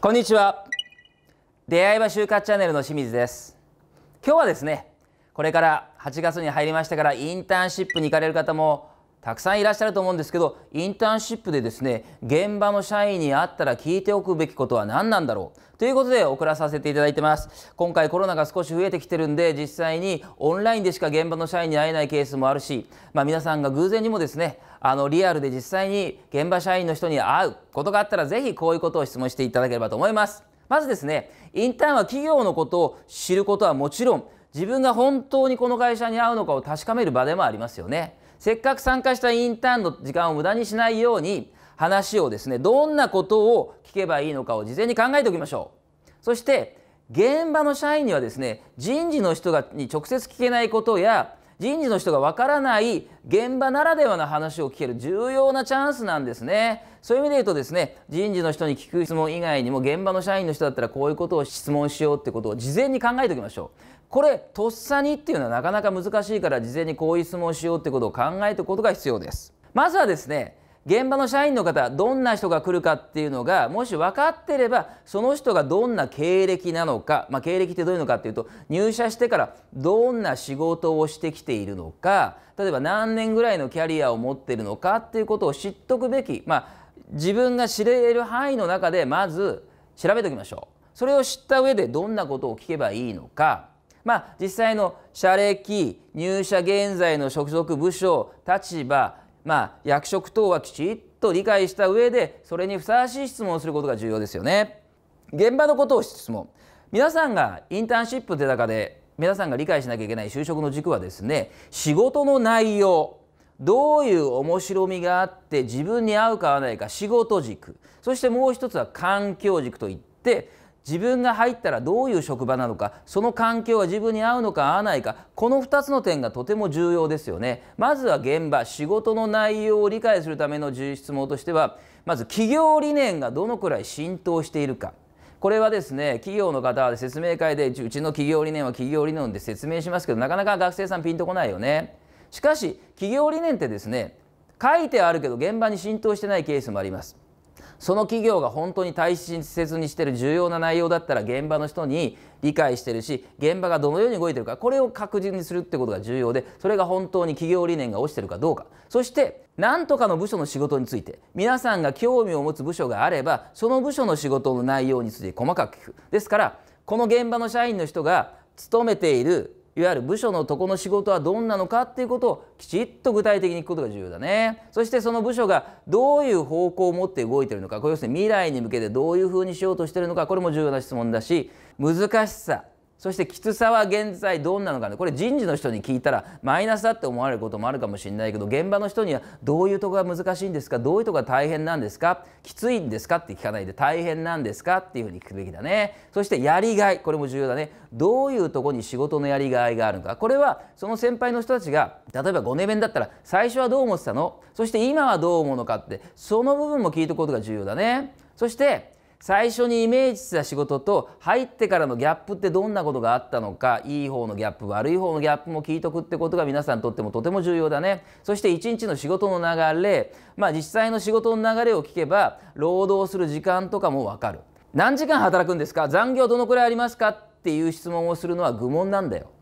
こんにちは出会いは就活チャンネルの清水です今日はですねこれから8月に入りましたからインターンシップに行かれる方もたくさんいらっしゃると思うんですけどインターンシップでですね現場の社員に会ったら聞いておくべきことは何なんだろうということで送らさせていただいてます今回コロナが少し増えてきてるんで実際にオンラインでしか現場の社員に会えないケースもあるし、まあ、皆さんが偶然にもですねあのリアルで実際に現場社員の人に会うことがあったら是非こういうことを質問していただければと思いますまずですねインターンは企業のことを知ることはもちろん自分が本当にこの会社に会うのかを確かめる場でもありますよねせっかく参加したインターンの時間を無駄にしないように話をですねどんなことを聞けばいいのかを事前に考えておきましょうそして現場の社員にはですね人事の人がに直接聞けないことや人事の人がわからない現場ならではの話を聞ける重要なチャンスなんですね。そういう意味で言うとですね人事の人に聞く質問以外にも現場の社員の人だったらこういうことを質問しようってことを事前に考えておきましょう。これとっさにっていうのはなかなか難しいから事前にこういう質問をしようってことを考えておくことが必要です。まずはですね現場の社員の方どんな人が来るかっていうのがもし分かってればその人がどんな経歴なのか、まあ、経歴ってどういうのかっていうと入社してからどんな仕事をしてきているのか例えば何年ぐらいのキャリアを持ってるのかっていうことを知っとくべき、まあ、自分が知れる範囲の中でまず調べておきましょう。それを知った上でどんなことを聞けばいいのかまあ、実際の社歴入社現在の所属部署立場まあ、役職等はきちっと理解した上でそれにふさわしい質問をすることが重要ですよね。現場のことを質問皆さんがインターンシップ出たかで皆さんが理解しなきゃいけない就職の軸はですね仕事の内容どういう面白みがあって自分に合うか合わないか仕事軸そしてもう一つは環境軸といって自分が入ったらどういう職場なのかその環境は自分に合うのか合わないかこの2つの点がとても重要ですよねまずは現場仕事の内容を理解するための質問としてはまず企業理念がどのくらい浸透しているかこれはですね企業の方は説明会でうちの企業理念は企業理念で説明しますけどなかなか学生さんピンとこないよねしかし企業理念ってですね書いてあるけど現場に浸透してないケースもありますその企業が本当に大切にしている重要な内容だったら現場の人に理解してるし現場がどのように動いてるかこれを確実にするってことが重要でそれが本当に企業理念が落ちてるかどうかそして何とかの部署の仕事について皆さんが興味を持つ部署があればその部署の仕事の内容について細かく聞くですからこの現場の社員の人が勤めているいわゆる部署のとこの仕事はどんなのかっていうことをきちっと具体的に聞くことが重要だねそしてその部署がどういう方向を持って動いてるのかこれ要するに未来に向けてどういうふうにしようとしてるのかこれも重要な質問だし難しさそしてきつさは現在どんなのかねこれ人事の人に聞いたらマイナスだって思われることもあるかもしれないけど現場の人にはどういうとこが難しいんですかどういうとこが大変なんですかきついんですかって聞かないで大変なんですかっていうふうに聞くべきだねそしてやりがいこれも重要だねどういうとこに仕事のやりがいがあるのかこれはその先輩の人たちが例えば5年目だったら最初はどう思ってたのそして今はどう思うのかってその部分も聞いておくことが重要だねそして最初にイメージした仕事と入ってからのギャップってどんなことがあったのかいい方のギャップ悪い方のギャップも聞いとくってことが皆さんにとってもとても重要だねそして一日の仕事の流れまあ実際の仕事の流れを聞けば労働する時間とかも分かる何時間働くんですか残業どのくらいありますかっていう質問をするのは愚問なんだよ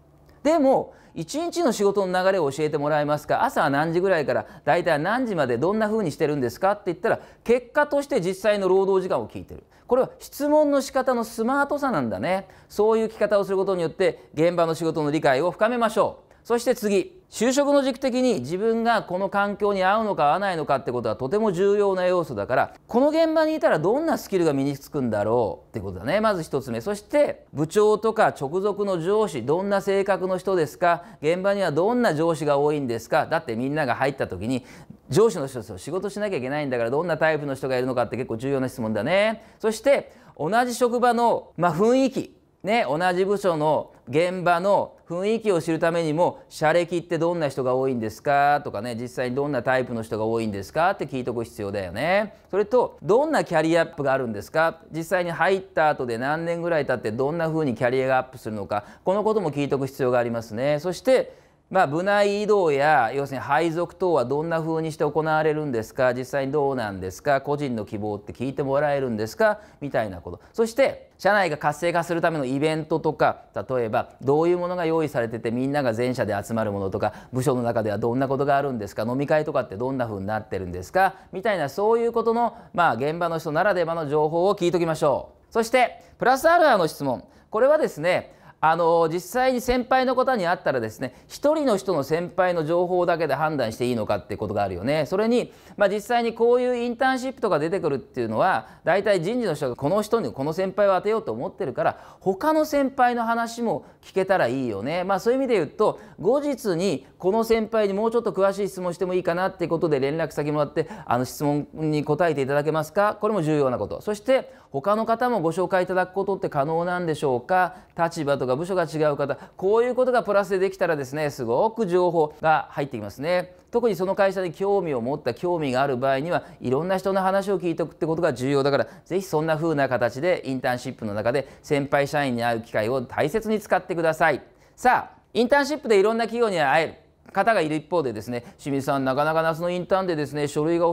でも一日の仕事の流れを教えてもらえますか朝は何時ぐらいから大体何時までどんなふうにしてるんですかって言ったら結果として実際の労働時間を聞いてるこれは質問の仕方のスマートさなんだねそういう聞き方をすることによって現場の仕事の理解を深めましょう。そして次就職の軸的に自分がこの環境に合うのか合わないのかってことはとても重要な要素だからこの現場にいたらどんなスキルが身につくんだろうってことだねまず1つ目そして部長とか直属の上司どんな性格の人ですか現場にはどんな上司が多いんですかだってみんなが入った時に上司の人よ、仕事しなきゃいけないんだからどんなタイプの人がいるのかって結構重要な質問だねそして同じ職場の、まあ、雰囲気ね、同じ部署の現場の雰囲気を知るためにも社歴ってどんな人が多いんですかとかね実際にどんなタイプの人が多いんですかって聞いておく必要だよねそれとどんなキャリアアップがあるんですか実際に入った後で何年ぐらい経ってどんな風にキャリアがアップするのかこのことも聞いておく必要がありますねそしてまあ、部内移動や要するに配属等はどんなふうにして行われるんですか実際にどうなんですか個人の希望って聞いてもらえるんですかみたいなことそして社内が活性化するためのイベントとか例えばどういうものが用意されててみんなが全社で集まるものとか部署の中ではどんなことがあるんですか飲み会とかってどんなふうになってるんですかみたいなそういうことの、まあ、現場の人ならではの情報を聞いときましょう。そしてプラスアルファの質問これはですねあの実際に先輩の方に会ったらですね一人の人の先輩の情報だけで判断していいのかってことがあるよねそれに、まあ、実際にこういうインターンシップとか出てくるっていうのは大体人事の人がこの人にこの先輩を当てようと思ってるから他の先輩の話も聞けたらいいよねまあそういう意味で言うと後日にこの先輩にもうちょっと詳しい質問してもいいかなってことで連絡先もらってあの質問に答えていただけますかこれも重要なことそして他の方もご紹介いただくことって可能なんでしょうか立場とか部署が違う方こういうことがプラスでできたらですねすごく情報が入ってきますね特にその会社に興味を持った興味がある場合にはいろんな人の話を聞いておくってことが重要だから是非そんな風な形でインターンシップの中で先輩社員に会う機会を大切に使ってくださいさあインターンシップでいろんな企業に会える方がいる一方でですね清水さんなかなか夏のインターンでですね書類が、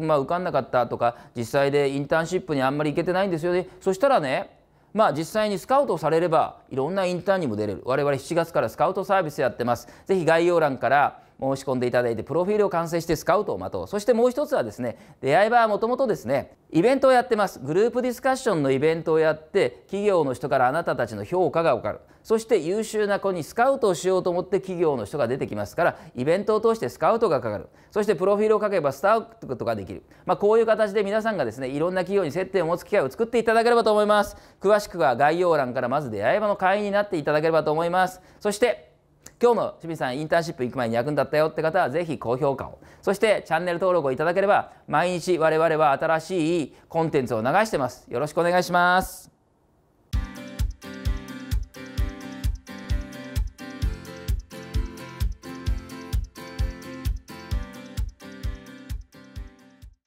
まあ、受かんなかったとか実際でインターンシップにあんまり行けてないんですよねそしたらねまあ、実際にスカウトされればいろんなインターンにも出れる我々7月からスカウトサービスやってます。ぜひ概要欄から申し込んでいただいてプロフィールを完成してスカウトを待とうそしてもう一つはですね出会い場はもともとですねイベントをやってますグループディスカッションのイベントをやって企業の人からあなたたちの評価が分かるそして優秀な子にスカウトをしようと思って企業の人が出てきますからイベントを通してスカウトがかかるそしてプロフィールを書けばスタートができる、まあ、こういう形で皆さんがですねいろんな企業に接点を持つ機会を作っていただければと思います詳しくは概要欄からまず出会い場の会員になっていただければと思いますそして今日の清水さんインターンシップ行く前に役に立ったよって方はぜひ高評価をそしてチャンネル登録をいただければ毎日我々は新しいコンテンツを流してますよろしくお願いします